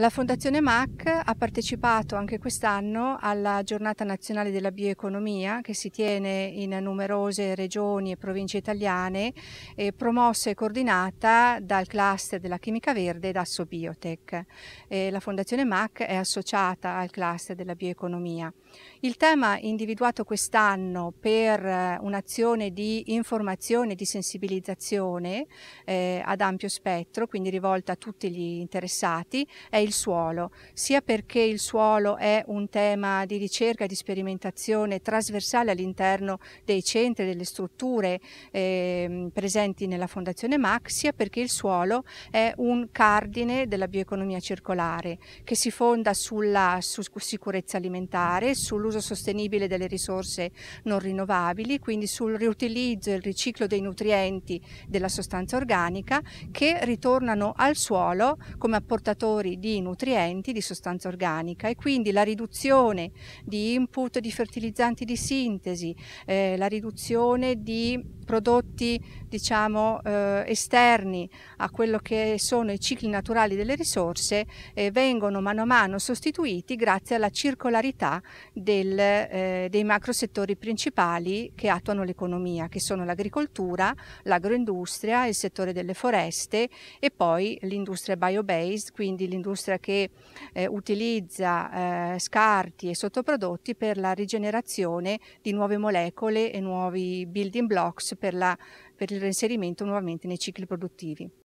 La Fondazione MAC ha partecipato anche quest'anno alla giornata nazionale della bioeconomia che si tiene in numerose regioni e province italiane, e promossa e coordinata dal cluster della chimica verde ed Assobiotech. Eh, la Fondazione MAC è associata al cluster della bioeconomia. Il tema individuato quest'anno per eh, un'azione di informazione e di sensibilizzazione eh, ad ampio spettro, quindi rivolta a tutti gli interessati, è il il suolo, sia perché il suolo è un tema di ricerca e di sperimentazione trasversale all'interno dei centri, e delle strutture eh, presenti nella Fondazione MAC, sia perché il suolo è un cardine della bioeconomia circolare che si fonda sulla su sicurezza alimentare, sull'uso sostenibile delle risorse non rinnovabili, quindi sul riutilizzo e il riciclo dei nutrienti della sostanza organica che ritornano al suolo come apportatori di di nutrienti, di sostanza organica e quindi la riduzione di input di fertilizzanti di sintesi, eh, la riduzione di prodotti diciamo eh, esterni a quello che sono i cicli naturali delle risorse eh, vengono mano a mano sostituiti grazie alla circolarità del, eh, dei settori principali che attuano l'economia, che sono l'agricoltura, l'agroindustria, il settore delle foreste e poi l'industria biobased, quindi l'industria un'industria che eh, utilizza eh, scarti e sottoprodotti per la rigenerazione di nuove molecole e nuovi building blocks per, la, per il reinserimento nuovamente nei cicli produttivi.